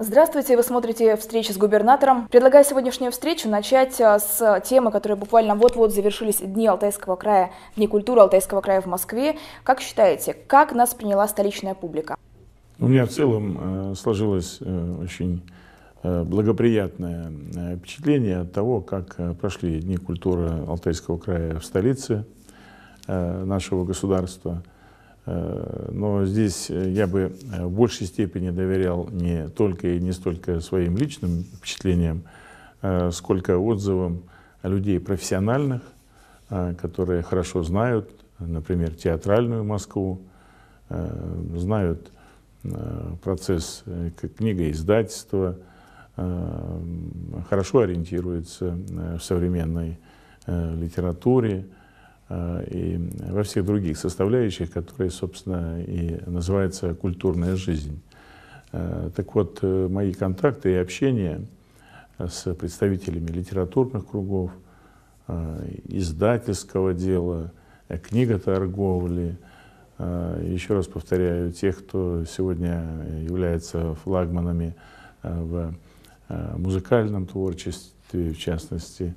Здравствуйте, вы смотрите «Встречи с губернатором». Предлагаю сегодняшнюю встречу начать а, с темы, которые буквально вот-вот завершились Дни Алтайского края, Дни культуры Алтайского края в Москве. Как считаете, как нас приняла столичная публика? У меня в целом э, сложилось э, очень э, благоприятное впечатление от того, как прошли Дни культуры Алтайского края в столице – Э, нашего государства. Э, но здесь э, я бы в большей степени доверял не только и не столько своим личным впечатлениям, сколько отзывам людей профессиональных, которые хорошо знают, например, театральную Москву, знают процесс книгоиздательства, хорошо ориентируются в современной литературе, Э, и во всех других составляющих, которые, собственно, и называются культурная жизнь. Э, так вот, э, мои контакты и общение с представителями литературных кругов, издательского дела, книготорговли, еще раз повторяю, тех, кто сегодня является флагманами в музыкальном творчестве, в частности,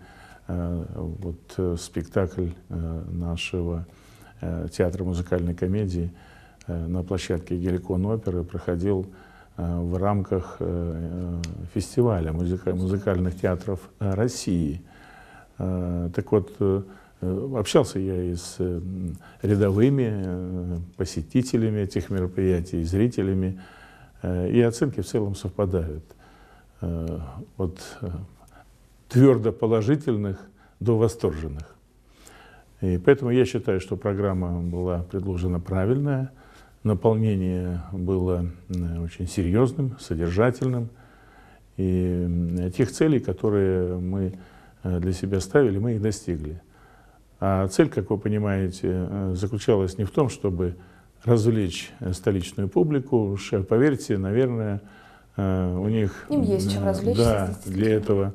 Э, вот э, спектакль э, нашего театра музыкальной комедии на площадке Геликон оперы проходил в рамках фестиваля музыкальных театров России. Так вот, общался я и с рядовыми посетителями этих мероприятий, зрителями, и оценки в целом совпадают. Вот твердо положительных до восторженных. И поэтому я считаю, что программа была предложена правильная, наполнение было очень серьезным, содержательным. И тех целей, которые мы э, для себя ставили, мы их достигли. А цель, как вы понимаете, э, заключалась не в том, чтобы развлечь э, столичную публику. Уж, поверьте, наверное, у них... Им есть чем развлечься. Да, для этого.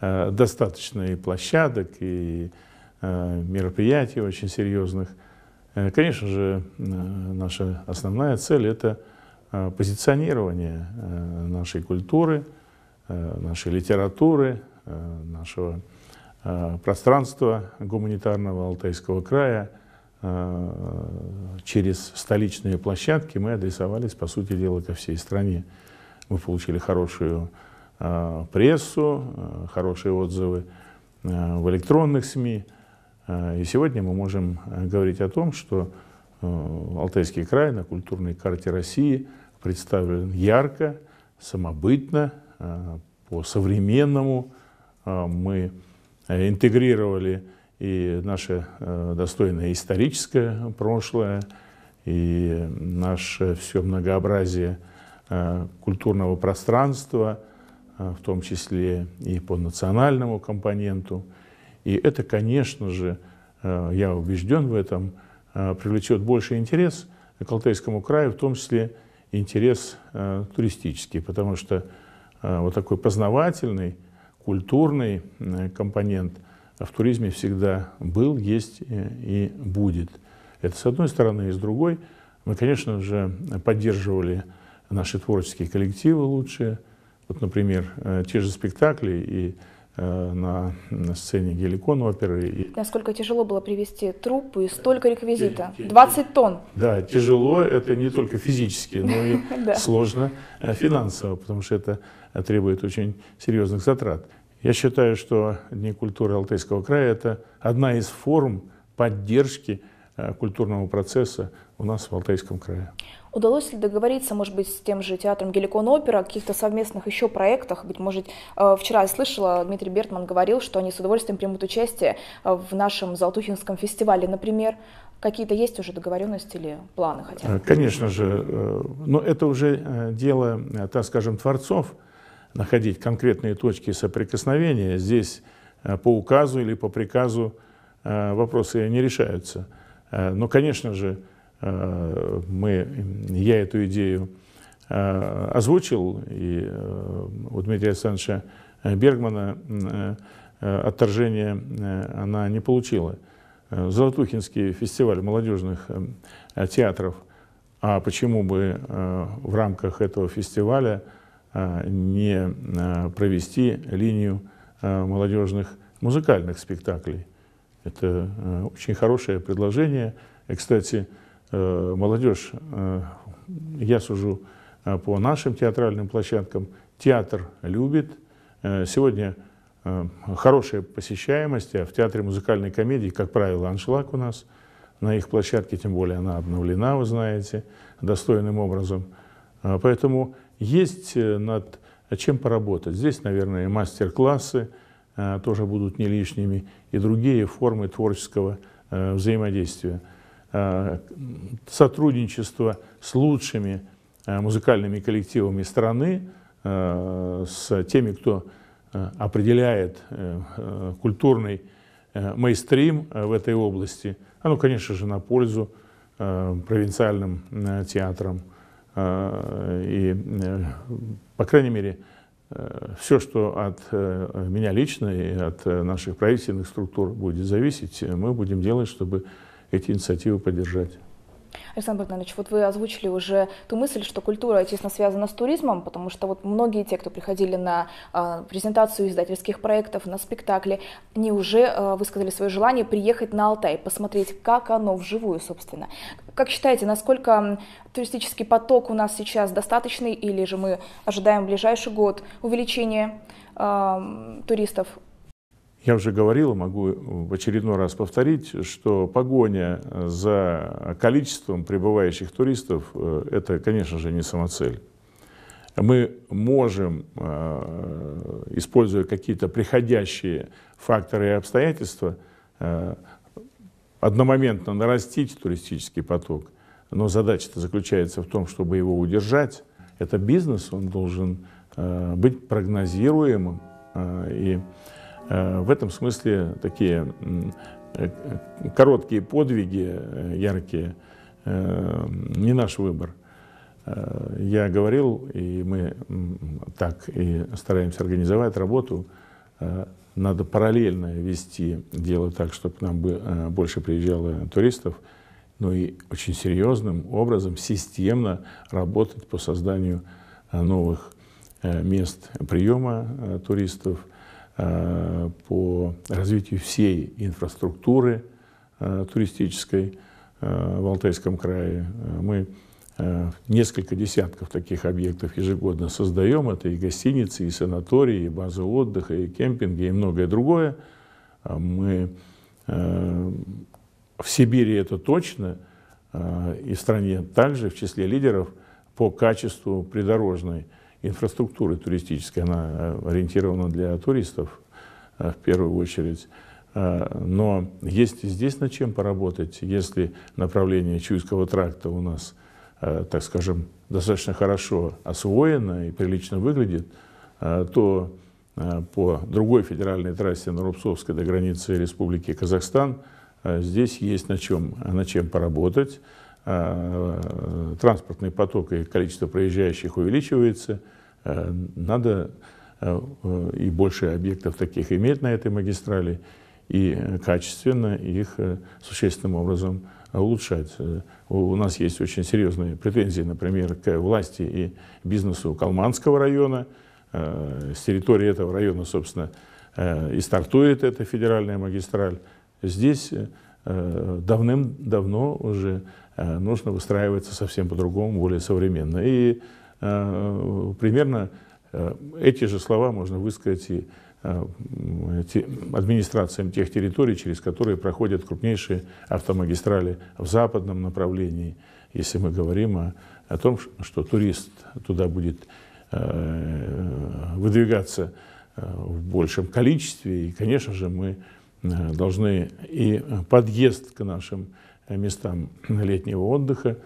Э, достаточно и площадок, и э, мероприятий очень серьезных. Э, конечно же, наша основная цель – это позиционирование нашей культуры, нашей литературы, нашего пространства гуманитарного Алтайского края через столичные площадки мы адресовались, по сути дела, ко всей стране. Мы получили хорошую Э, прессу, э, хорошие отзывы э, в электронных СМИ. И сегодня мы можем говорить о том, что Алтайский край на культурной карте России представлен ярко, самобытно, по-современному. Мы интегрировали и наше достойное историческое прошлое, и наше все многообразие культурного пространства – а, в том числе и по национальному компоненту. И это, конечно же, а, я убежден в этом, а, привлечет больше интерес к Алтайскому краю, в том числе интерес туристический, потому что вот такой познавательный, культурный компонент в туризме всегда был, есть э, и будет. Это с одной стороны, и с другой. Мы, конечно же, поддерживали наши творческие коллективы лучшие, вот, например, э, те же спектакли и э, на, на сцене Геликон оперы. И... Насколько тяжело было привезти труппу и столько реквизита? 20 тонн. Да, тяжело это не только физически, но и сложно э, финансово, потому что это требует очень серьезных затрат. Я считаю, что Дни культуры Алтайского края – это одна из форм поддержки культурного процесса у нас в Алтайском крае. Удалось ли договориться, может быть, с тем же театром Геликон Опера о каких-то совместных еще проектах? Быть может, э, вчера я слышала, Дмитрий Бертман говорил, что они с удовольствием примут участие э, в нашем Золотухинском фестивале, например. Какие-то есть уже договоренности или планы хотя бы? Э, конечно же, но это уже дело, так скажем, творцов, находить конкретные точки соприкосновения. Здесь по указу или по приказу вопросы не решаются. Но, конечно же, мы, я эту идею э, озвучил, и э, у Дмитрия Александровича Бергмана э, отторжение она не получила. Золотухинский фестиваль молодежных театров, а почему бы в рамках этого фестиваля не провести линию молодежных музыкальных спектаклей? Это очень хорошее предложение. И, кстати, Э, молодежь, э, я сужу э, по нашим театральным площадкам, театр любит. Сегодня хорошая посещаемость, а в театре музыкальной комедии, как правило, аншлаг у нас на их площадке, тем более она обновлена, вы знаете, достойным образом. Поэтому есть над чем поработать. Здесь, наверное, мастер-классы тоже будут не лишними и другие формы творческого взаимодействия. Э, сотрудничество с лучшими э, музыкальными коллективами страны, э, с теми, кто определяет культурный мейстрим в этой области, оно, конечно же, на пользу провинциальным театрам. И, по крайней мере, все, что от меня лично и от наших правительственных структур будет зависеть, мы будем делать, чтобы эти инициативы поддержать. Александр Богданович, вот вы озвучили уже ту мысль, что культура тесно связана с туризмом, потому что вот многие те, кто приходили на э, презентацию издательских проектов, на спектакли, они уже э, высказали свое желание приехать на Алтай, посмотреть, как оно вживую, собственно. Как считаете, насколько туристический поток у нас сейчас достаточный, или же мы ожидаем в ближайший год увеличения э, туристов я уже говорил, могу в очередной раз повторить, что погоня э, за количеством прибывающих туристов э, – это, конечно же, не самоцель. Мы можем, э, используя какие-то приходящие факторы и обстоятельства, одномоментно нарастить туристический поток, но задача-то заключается в том, чтобы его удержать. Это бизнес, он должен быть прогнозируемым и Э, в этом смысле такие э, короткие подвиги, э, яркие, не наш выбор. Я говорил, и мы так и стараемся организовать работу. Надо параллельно вести дело так, чтобы к нам больше приезжало туристов, но ну и очень серьезным образом, системно работать по созданию новых мест приема туристов – Э, по развитию всей инфраструктуры э, туристической э, в Алтайском крае. Мы несколько десятков таких объектов ежегодно создаем. Это и гостиницы, и санатории, и базы отдыха, и кемпинги, и многое другое. Мы в Сибири это точно, и в стране также в числе лидеров по качеству придорожной инфраструктуры туристической. Она э, ориентирована для туристов э, в первую очередь. Э, но есть и здесь над чем поработать, если направление Чуйского тракта у нас, так скажем, достаточно хорошо освоено и прилично выглядит, то по другой федеральной трассе на Рубцовской до границы Республики Казахстан здесь есть на чем, на чем поработать. Э, транспортный поток и количество проезжающих увеличивается, э, надо э, и больше объектов таких иметь на этой магистрали, и качественно их существенным образом улучшать. У нас есть очень серьезные претензии, например, к власти и бизнесу Калманского района. С территории этого района, собственно, и стартует эта федеральная магистраль. Здесь Э, давным-давно уже э, нужно выстраиваться совсем по-другому, более современно. И э, примерно эти же слова можно высказать и администрациям тех территорий, через которые проходят крупнейшие автомагистрали в западном направлении, если мы говорим о, о том, что турист туда будет выдвигаться в большем количестве. И, конечно же, мы Э, должны и э, подъезд к нашим э, местам летнего отдыха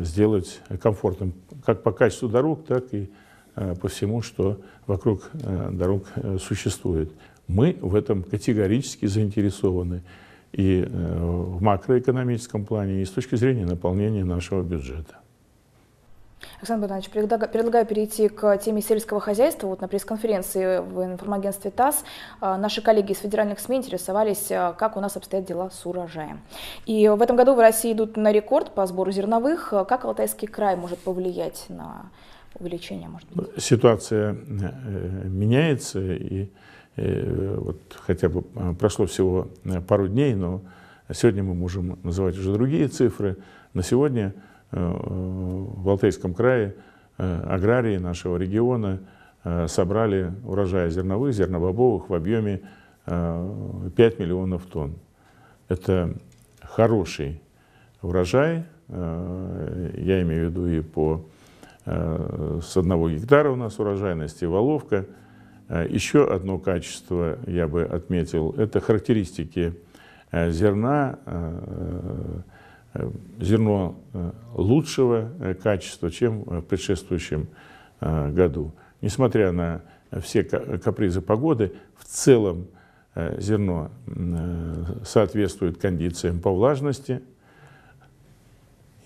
сделать комфортным, как по качеству дорог, так и по всему, что вокруг дорог существует. Мы в этом категорически заинтересованы и в макроэкономическом плане, и с точки зрения наполнения нашего бюджета. Александр Богданович, предлагаю перейти к теме сельского хозяйства. Вот на пресс-конференции в информагентстве ТАСС а, наши коллеги из федеральных СМИ интересовались, а, как у нас обстоят дела с урожаем. И в этом году в России идут на рекорд по сбору зерновых. А как Алтайский край может повлиять на увеличение, может быть? Ситуация э, меняется, и э, вот хотя бы прошло всего э, пару дней, но сегодня мы можем называть уже другие цифры. На сегодня Э, в Алтайском крае э, аграрии нашего региона э, собрали урожай зерновых, зернобобовых в объеме 5 миллионов тонн. Это хороший урожай, я имею в виду и по с одного гектара у нас урожайности воловка. Еще одно качество я бы отметил, это характеристики зерна, Э, зерно э, лучшего э, качества, чем в предшествующем году. Несмотря на все капризы погоды, в целом зерно соответствует кондициям по влажности.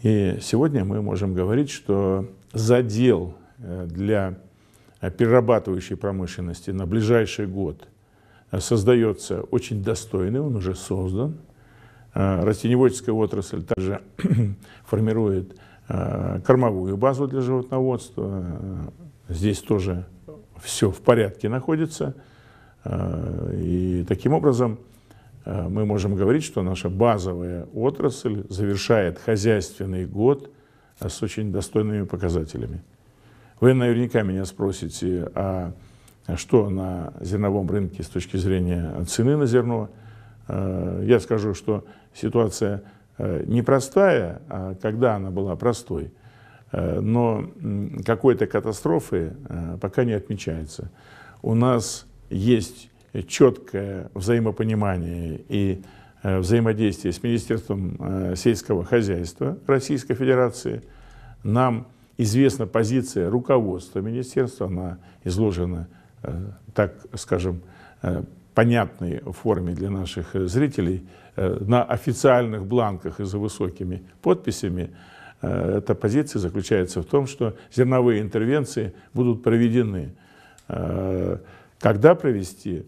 И сегодня мы можем говорить, что задел для перерабатывающей промышленности на ближайший год создается очень достойный, он уже создан – Э, растеневодческая отрасль также формирует э, кормовую базу для животноводства. Э, здесь тоже все в порядке находится. И таким образом мы можем говорить, что наша базовая отрасль завершает хозяйственный год с очень достойными показателями. Вы наверняка меня спросите, а что на зерновом рынке с точки зрения цены на зерно? Я скажу, что ситуация э, непростая, а когда она была простой, э, но какой-то катастрофы э, пока не отмечается. У нас есть четкое взаимопонимание и взаимодействие с Министерством сельского хозяйства Российской Федерации. Нам известна позиция руководства министерства, она изложена, так скажем, понятной форме для наших зрителей – Э, на официальных бланках и за высокими подписями, э, эта позиция заключается в том, что зерновые интервенции будут проведены. Э, когда провести,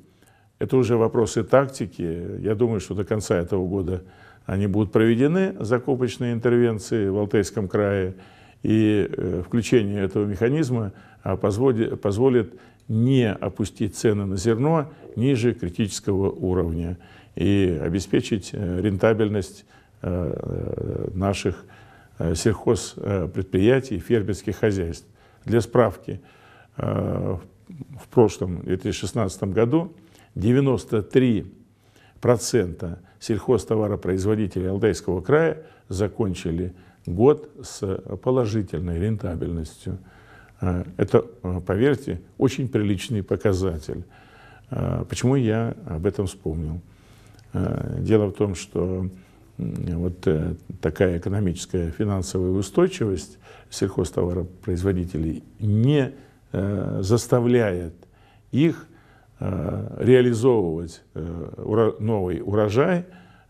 это уже вопросы тактики. Я думаю, что до конца этого года они будут проведены, закупочные интервенции в Алтайском крае. И включение этого механизма а, позволит, не опустить цены на зерно ниже критического уровня и обеспечить э, рентабельность э, э, наших сельхозпредприятий фермерских хозяйств. Для справки, в прошлом 2016 году 93% сельхозтоваропроизводителей Алтайского края закончили год с положительной рентабельностью. Это, поверьте, очень приличный показатель. Почему я об этом вспомнил? Э, дело в том, что вот э, такая экономическая финансовая устойчивость сельхозтоваропроизводителей не э, заставляет их реализовывать новый урожай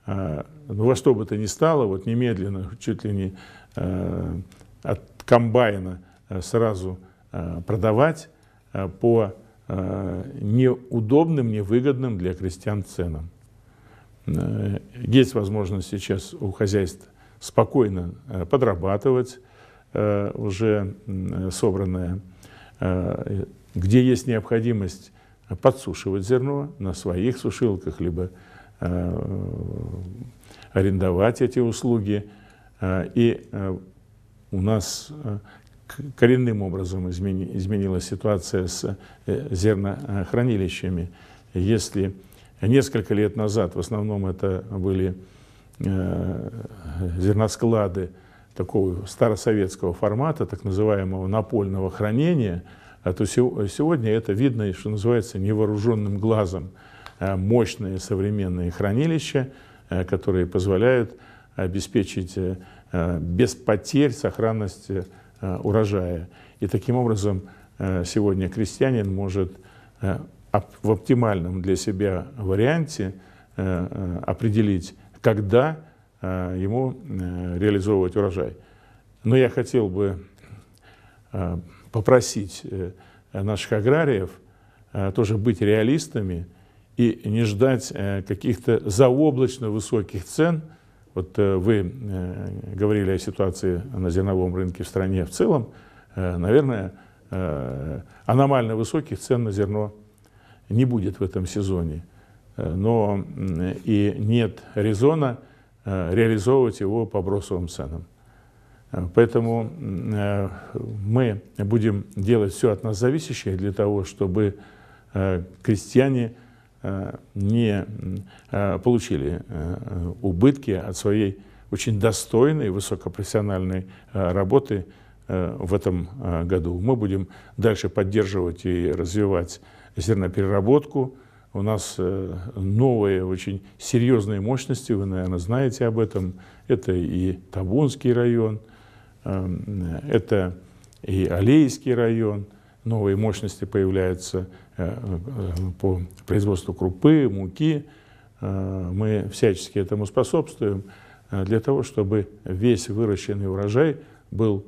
ну, во что бы то ни стало, вот немедленно, чуть ли не от комбайна сразу продавать по неудобным, невыгодным для крестьян ценам. Э, есть возможность сейчас у хозяйств спокойно э, подрабатывать э, уже собранное. Где есть необходимость подсушивать зерно на своих сушилках, либо арендовать эти услуги. И у нас коренным образом изменилась ситуация с зернохранилищами. Если несколько лет назад, в основном это были э, зерносклады такого старосоветского формата, так называемого напольного хранения, а то сегодня это видно, что называется, невооруженным глазом э, мощные современные хранилища, э, которые позволяют обеспечить без потерь сохранность урожая. И таким образом сегодня крестьянин может в оптимальном для себя варианте э, э, определить, когда э, ему реализовывать урожай. Но я хотел бы попросить наших аграриев тоже быть реалистами и не ждать каких-то заоблачно высоких цен. Вот вы говорили о ситуации на зерновом рынке в стране в целом. Наверное, аномально высоких цен на зерно не будет в этом сезоне, э, но и нет резона э, реализовывать его по бросовым ценам. Э, поэтому мы будем делать все от нас зависящее для того, чтобы крестьяне не получили убытки от своей очень достойной, высокопрофессиональной работы в этом году. Мы будем дальше поддерживать и развивать зернопереработку. У нас э, новые, очень серьезные мощности, вы, наверное, знаете об этом. Это и Табунский район, эм, это и Алейский район. Новые мощности появляются э, э, по производству крупы, муки. Мы всячески этому способствуем для того, чтобы весь выращенный урожай был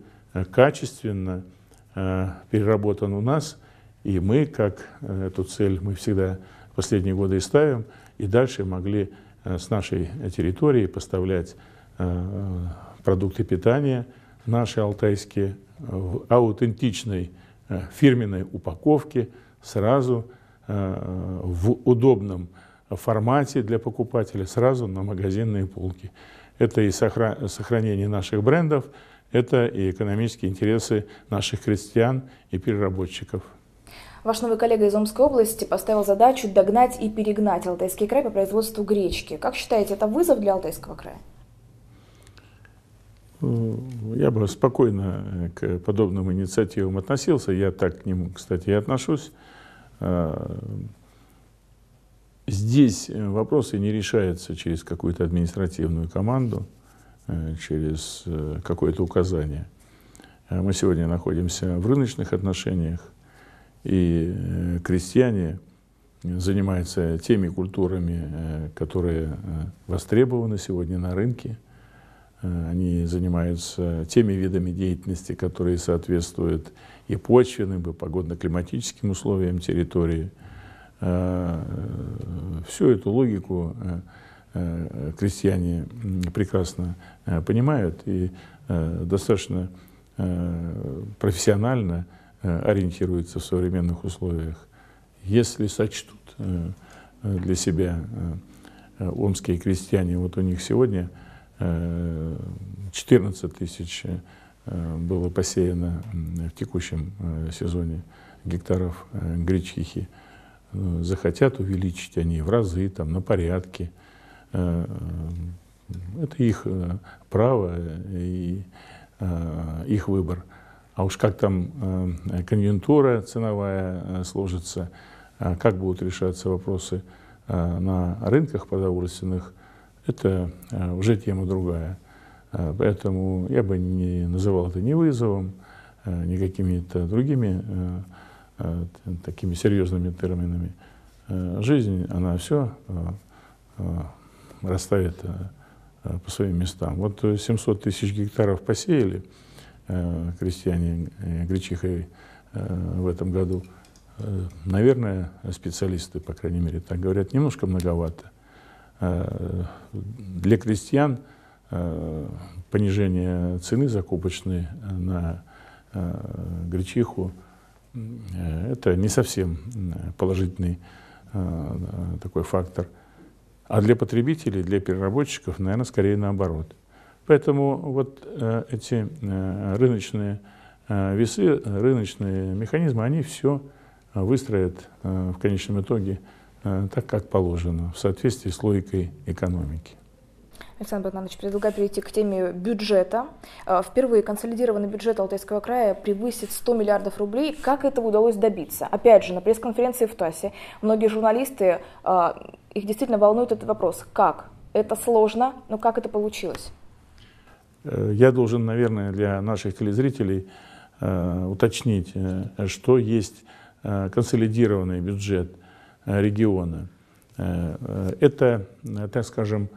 качественно переработан у нас – и мы, как э, эту цель, мы всегда последние годы и ставим, и дальше могли э, с нашей территории поставлять э, продукты питания наши алтайские в аутентичной фирменной упаковке сразу в удобном формате для покупателя сразу на магазинные полки. Это и сохранение наших брендов, это и экономические интересы наших крестьян и переработчиков. Ваш новый коллега из Омской области поставил задачу догнать и перегнать Алтайский край по производству гречки. Как считаете, это вызов для Алтайского края? Ну, я бы спокойно э, к подобным инициативам относился. Я так к нему, кстати, и отношусь. А, здесь э, вопросы не решаются через какую-то административную команду, э, через какое-то указание. Мы сегодня находимся в рыночных отношениях и э, крестьяне занимаются теми культурами, э, которые э, востребованы сегодня на рынке. Они занимаются теми видами деятельности, которые соответствуют и почвенным, и погодно-климатическим условиям территории. Всю эту логику крестьяне прекрасно понимают и достаточно профессионально Э, ориентируется в современных условиях. Если сочтут э, э, для себя омские крестьяне, вот у них сегодня 14 тысяч было посеяно в текущем сезоне гектаров гречихи. Захотят увеличить они в разы, там, на порядке. Это их право и их выбор. А уж как там э, конъюнктура ценовая э, сложится, э, как будут решаться вопросы на рынках продовольственных, это уже тема другая. Поэтому я бы не называл это ни вызовом, ни какими-то другими такими серьезными терминами. Жизнь, она все расставит по своим местам. Вот 700 тысяч гектаров посеяли – Э, крестьяне э, гречихой э, в этом году. Наверное, специалисты, по крайней мере, так говорят, немножко многовато. Для крестьян понижение цены закупочной на гречиху – это не совсем положительный такой фактор. А для потребителей, для переработчиков, наверное, скорее наоборот – Поэтому вот э, эти э, рыночные э, весы, рыночные механизмы, они все выстроят в конечном итоге так, как положено, в соответствии с логикой экономики. Александр Батнанович, предлагаю перейти к теме бюджета. Впервые консолидированный бюджет Алтайского края превысит 100 миллиардов рублей. Как этого удалось добиться? Опять же, на пресс-конференции в ТАСе многие журналисты, их действительно волнует этот вопрос. Как? Это сложно, но как это получилось? Э, я должен, наверное, для наших телезрителей э, уточнить, э, что есть консолидированный бюджет региона. Это, так скажем,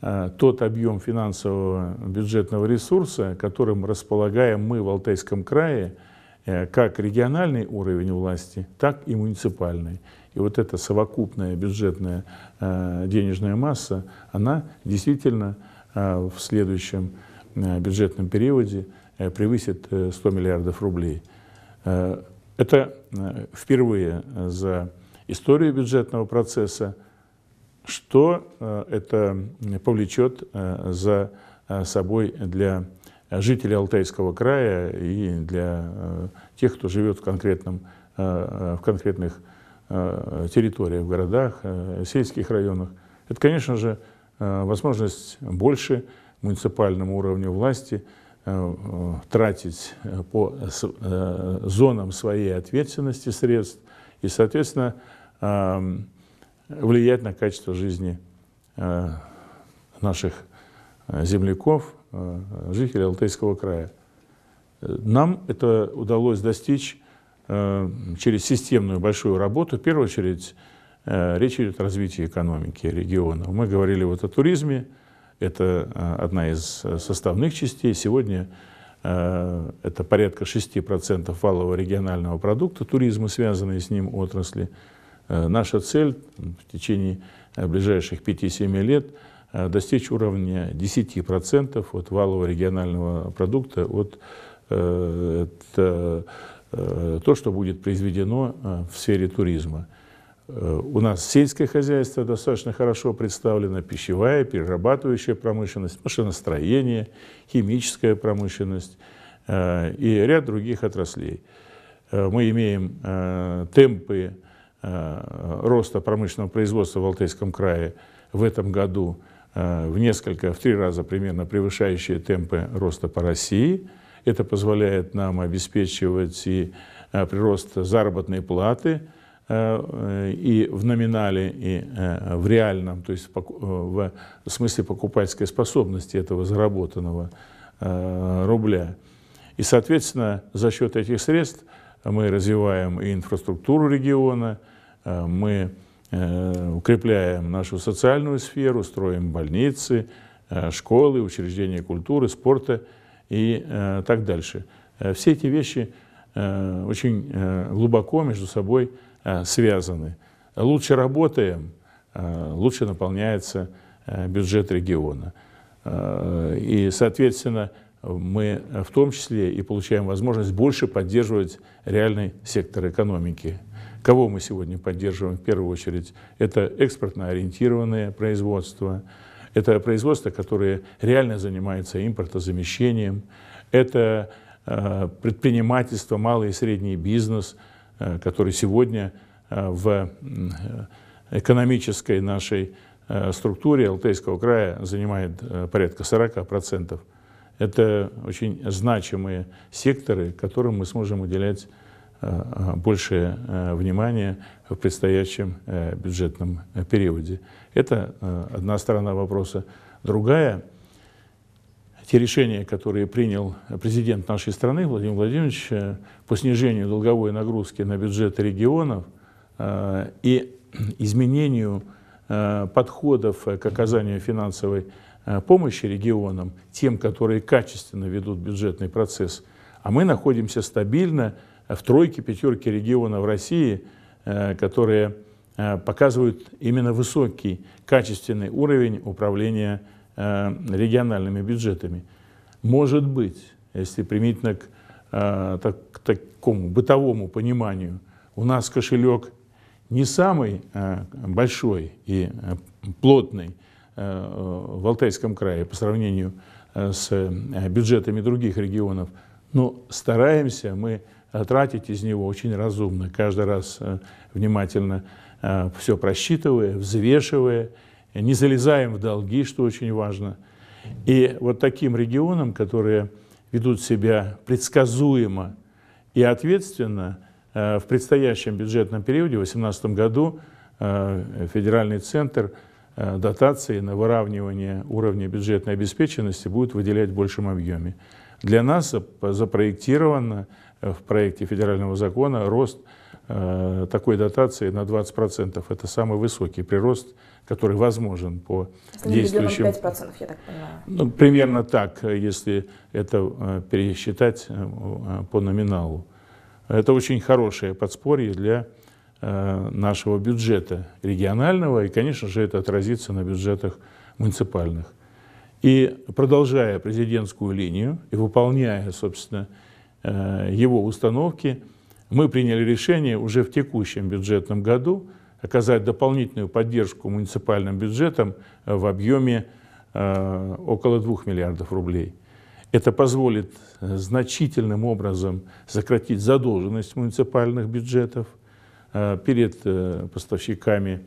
тот объем финансового бюджетного ресурса, которым располагаем мы в Алтайском крае, как региональный уровень власти, так и муниципальный. И вот эта совокупная бюджетная денежная масса, она действительно в следующем году Э, бюджетном периоде э, превысит 100 э, миллиардов рублей. Это впервые за историю бюджетного процесса, что это повлечет за собой для жителей Алтайского края и для тех, кто живет в, конкретном, в конкретных территориях, в городах, сельских районах. Это, конечно же, возможность больше муниципальному уровню власти э, э, тратить э, по зонам своей ответственности средств и, соответственно, эм, влиять на качество жизни наших земляков, жителей Алтайского края. Нам это удалось достичь через системную большую работу. В первую очередь, речь идет о развитии экономики региона. Мы говорили вот о туризме, это э, одна из э, составных частей. Сегодня э, это порядка 6% валового регионального продукта туризма, связанные с ним отрасли. Наша цель в течение ближайших 5-7 лет достичь уровня 10% от валового регионального продукта от это, то, что будет произведено в сфере туризма. Э, у нас сельское хозяйство достаточно хорошо представлено, пищевая, перерабатывающая промышленность, машиностроение, химическая промышленность э, и ряд других отраслей. Э, мы имеем темпы роста промышленного производства в Алтайском крае в этом году в несколько, в три раза примерно превышающие темпы роста по России. Это позволяет нам обеспечивать и прирост заработной платы – Э, э, и в номинале, и э, в реальном, то есть в смысле покупательской способности этого заработанного рубля. И, соответственно, за счет этих средств мы развиваем и инфраструктуру региона, мы укрепляем нашу социальную сферу, строим больницы, школы, учреждения культуры, спорта и так дальше. Все эти вещи очень глубоко между собой связаны Э, связаны. Лучше работаем, э, лучше наполняется э, бюджет региона. И, соответственно, мы в том числе и получаем возможность больше поддерживать реальный сектор экономики. Кого мы сегодня поддерживаем в первую очередь? Это экспортно ориентированное производство, это производство, которое реально занимается импортозамещением, это предпринимательство, малый и средний бизнес – Э, который сегодня э, в э, экономической нашей структуре Алтайского края занимает порядка 40%. Это очень значимые секторы, которым мы сможем уделять большее внимание в предстоящем бюджетном периоде. Это одна сторона вопроса. Другая те решения, которые принял президент нашей страны Владимир Владимирович э, по снижению долговой нагрузки на бюджеты регионов э, и изменению э, подходов к оказанию финансовой помощи регионам, тем, которые качественно ведут бюджетный процесс. А мы находимся стабильно в тройке, пятерке регионов России, которые показывают именно высокий, качественный уровень управления Э, региональными бюджетами. Может быть, если применительно к, э, так, к такому бытовому пониманию, у нас кошелек не самый э, большой и плотный в Алтайском крае по сравнению с бюджетами других регионов, но стараемся мы тратить из него очень разумно, каждый раз внимательно все просчитывая, взвешивая, не залезаем в долги, что очень важно. И вот таким регионам, которые ведут себя предсказуемо и ответственно, э, в предстоящем бюджетном периоде, в 2018 году, э, федеральный центр э, дотации на выравнивание уровня бюджетной обеспеченности будет выделять в большем объеме. Для нас запроектировано в проекте федерального закона рост – Э, такой дотации на 20%. Это самый высокий прирост, который возможен по если действующим... 5%, я так понимаю. Ну, примерно так, если это э, пересчитать э, по номиналу. Это очень хорошее подспорье для нашего бюджета регионального, и, конечно же, это отразится на бюджетах муниципальных. И продолжая президентскую линию и выполняя, собственно, его установки, мы приняли решение уже в текущем бюджетном году оказать дополнительную поддержку муниципальным бюджетам э, в объеме э, около 2 миллиардов рублей. Это позволит э, значительным образом сократить задолженность муниципальных бюджетов перед поставщиками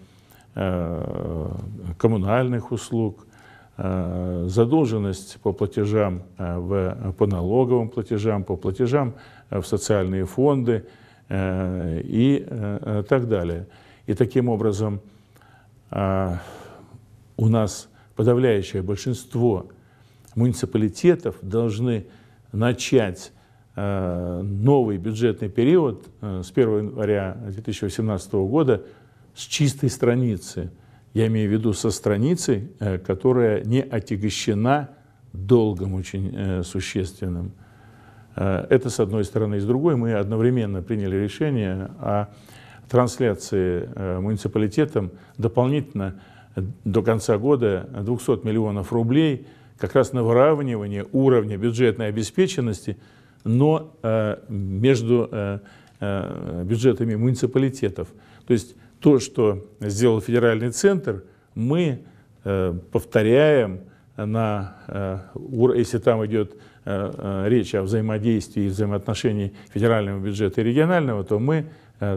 коммунальных услуг – задолженность по платежам, в, по налоговым платежам, по платежам в социальные фонды и так далее. И таким образом у нас подавляющее большинство муниципалитетов должны начать э, новый бюджетный период э, с 1 января 2018 года с чистой страницы – я имею в виду со страницы, э, которая не отягощена долгом очень э, существенным. Э, это с одной стороны. с другой мы одновременно приняли решение о трансляции муниципалитетам дополнительно до конца года 200 миллионов рублей как раз на выравнивание уровня бюджетной обеспеченности, но между бюджетами муниципалитетов. То есть то, что сделал федеральный центр, мы э, повторяем на, э, если там идет э, речь о взаимодействии и взаимоотношении федерального бюджета и регионального, то мы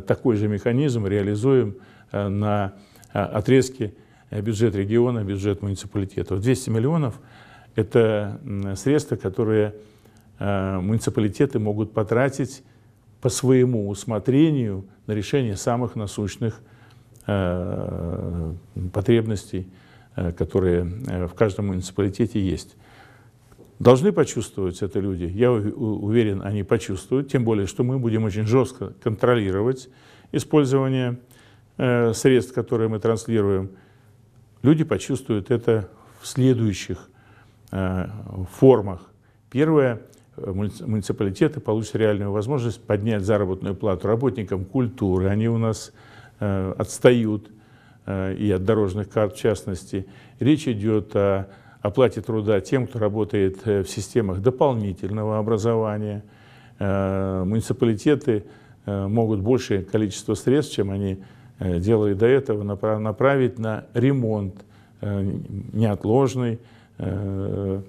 такой же механизм реализуем на отрезке бюджет региона, бюджет муниципалитета. 200 миллионов – это средства, которые муниципалитеты могут потратить по своему усмотрению на решение самых насущных проблем Э, потребностей, э, которые э, в каждом муниципалитете есть. Должны почувствовать это люди. Я уверен, они почувствуют. Тем более, что мы будем очень жестко контролировать использование средств, которые мы транслируем. Люди почувствуют это в следующих формах. Первое муниципалитеты получат реальную возможность поднять заработную плату работникам культуры. Они у нас Э, отстают, э, и от дорожных карт в частности. Речь идет о оплате труда тем, кто работает э, в системах дополнительного образования. Муниципалитеты могут большее количество средств, чем они делали до этого, направить на ремонт неотложный, не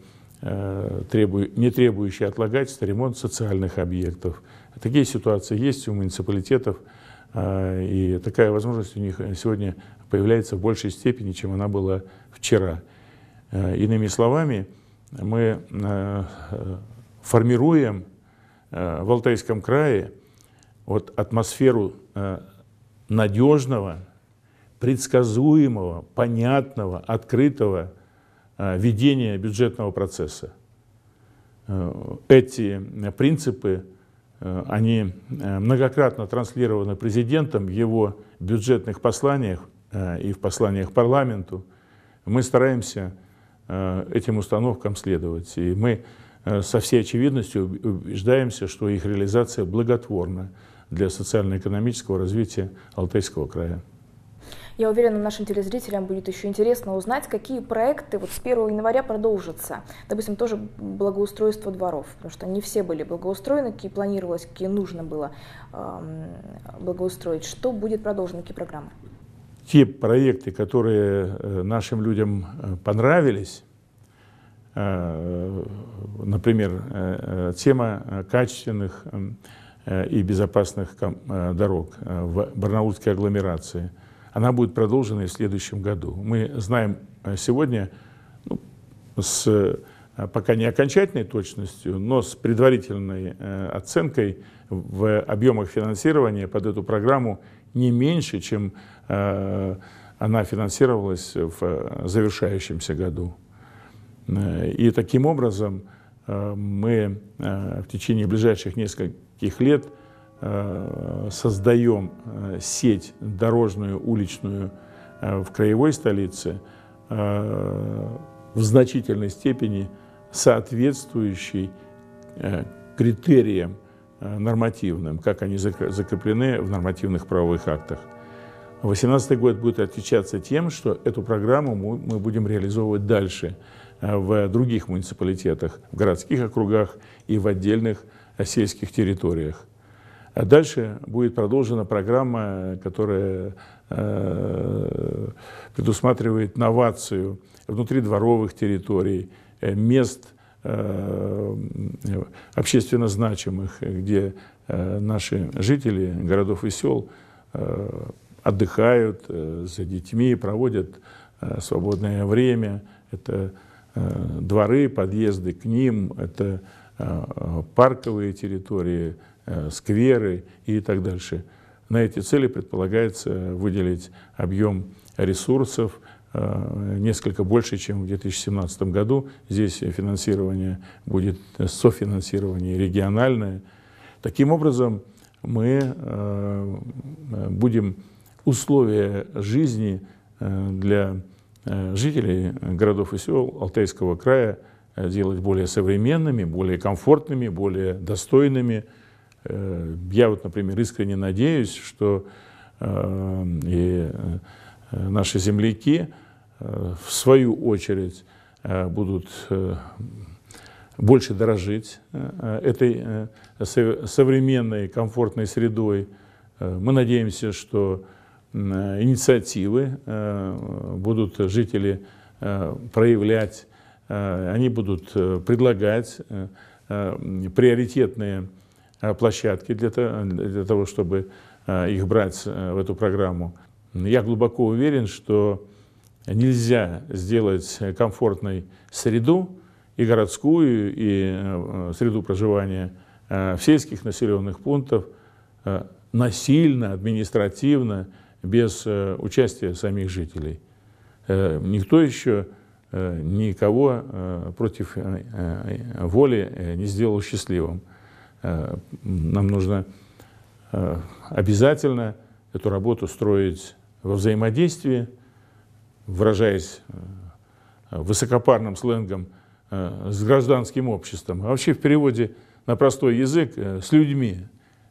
требующий отлагательства, ремонт социальных объектов. Такие ситуации есть у муниципалитетов – а, и такая возможность у них сегодня появляется в большей степени, чем она была вчера. А, иными словами, мы а, формируем в Алтайском крае вот атмосферу надежного, предсказуемого, понятного, открытого ведения бюджетного процесса. Эти принципы Э, они э, многократно транслированы президентом в его бюджетных посланиях э, и в посланиях парламенту. Мы стараемся этим установкам следовать. И мы со всей очевидностью убеждаемся, что их реализация благотворна для социально-экономического развития Алтайского края. Я уверена, нашим телезрителям будет еще интересно узнать, какие проекты вот с 1 января продолжатся. Допустим, тоже благоустройство дворов, потому что не все были благоустроены, какие планировалось, какие нужно было э, благоустроить. Что будет продолжено, какие программы? Те проекты, которые э, нашим людям э, понравились, э, например, тема качественных и безопасных дорог в Барнаульской агломерации – она будет продолжена и в следующем году. Мы знаем э, сегодня ну, с э, пока не окончательной точностью, но с предварительной э, оценкой в объемах финансирования под эту программу не меньше, чем она финансировалась в завершающемся году. И таким образом мы в течение ближайших нескольких лет – Э, создаем э, сеть дорожную, уличную э, в краевой столице в значительной степени соответствующей критериям нормативным, как они закреплены в нормативных правовых актах. 2018 год будет отличаться тем, что эту программу мы будем реализовывать дальше в других муниципалитетах, в городских округах и в отдельных сельских территориях. А дальше будет продолжена программа, которая э, предусматривает новацию внутри дворовых территорий, э, мест э, общественно значимых, где наши жители городов и сел отдыхают за детьми, проводят свободное время. Это дворы, подъезды к ним, это парковые территории, Э, скверы и так дальше. На эти цели предполагается выделить объем ресурсов э, несколько больше, чем в 2017 году. Здесь финансирование будет э, софинансирование региональное. Таким образом, мы будем условия жизни для жителей городов и сел Алтайского края делать более современными, более комфортными, более достойными – Э, я вот, например, искренне надеюсь, что э, и э, наши земляки, в свою очередь, будут больше дорожить этой современной комфортной средой. Мы надеемся, что инициативы будут жители проявлять, они будут предлагать приоритетные Э, площадки для, э, для того, чтобы э, их брать в эту программу. Я глубоко уверен, что нельзя сделать комфортной среду, и городскую, и среду проживания в сельских населенных пунктов насильно, административно, без участия самих жителей. Никто еще никого против воли не сделал счастливым. Э, нам нужно э, обязательно эту работу строить во взаимодействии, выражаясь э, высокопарным сленгом, с гражданским обществом, а вообще в переводе на простой язык с людьми.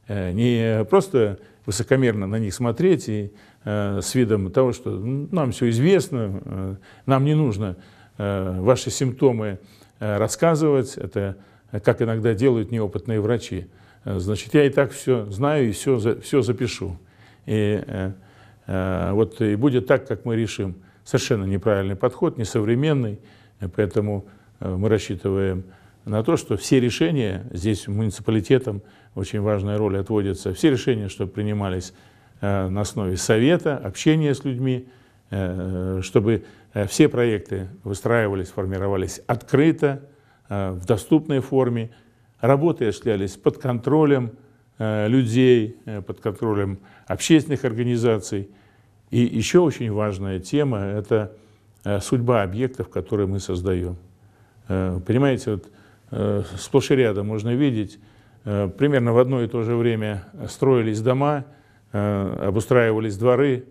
Не просто высокомерно на них смотреть и с видом того, что нам все известно, нам не нужно ваши симптомы рассказывать, это как иногда делают неопытные врачи. Э, значит, я и так все знаю и все, все запишу. И э, э, вот и будет так, как мы решим. Совершенно неправильный подход, несовременный. Э, поэтому мы рассчитываем на то, что все решения, здесь муниципалитетам очень важная роль отводится, все решения, что принимались на основе совета, общения с людьми, чтобы все проекты выстраивались, формировались открыто, Э, в доступной форме. Работы осуществлялись под контролем э, людей, э, под контролем общественных организаций. И еще очень важная тема – это судьба объектов, которые мы создаем. Понимаете, вот сплошь и рядом можно видеть, примерно в одно и то же время строились дома, обустраивались дворы,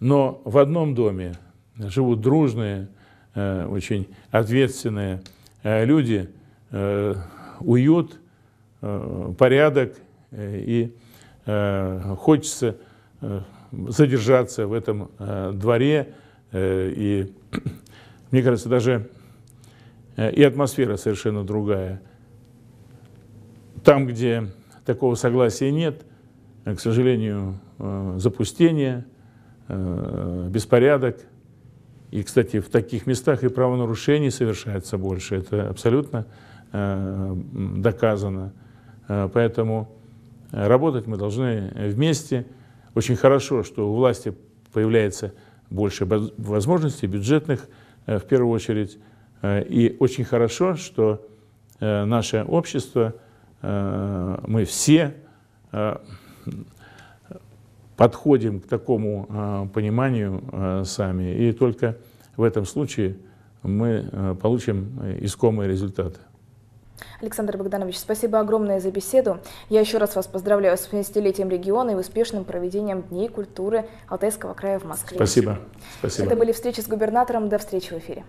но в одном доме живут дружные, очень ответственные, Э, люди э, уют, э, порядок, и хочется задержаться в этом дворе, и мне кажется, даже и атмосфера совершенно другая. Там, где такого согласия нет, к сожалению, запустение, беспорядок, и, кстати, в таких местах и правонарушений совершается больше. Это абсолютно э, доказано. Э, поэтому э, работать мы должны вместе. Очень хорошо, что у власти появляется больше возможностей бюджетных, э, в первую очередь. И очень хорошо, что наше общество, мы все подходим к такому пониманию сами. И только в этом случае мы э, получим э, искомые результаты. Александр Богданович, спасибо огромное за беседу. Я еще раз вас поздравляю с 50-летием региона и успешным проведением Дней культуры Алтайского края в Москве. Спасибо. спасибо. Это были встречи с губернатором. До встречи в эфире.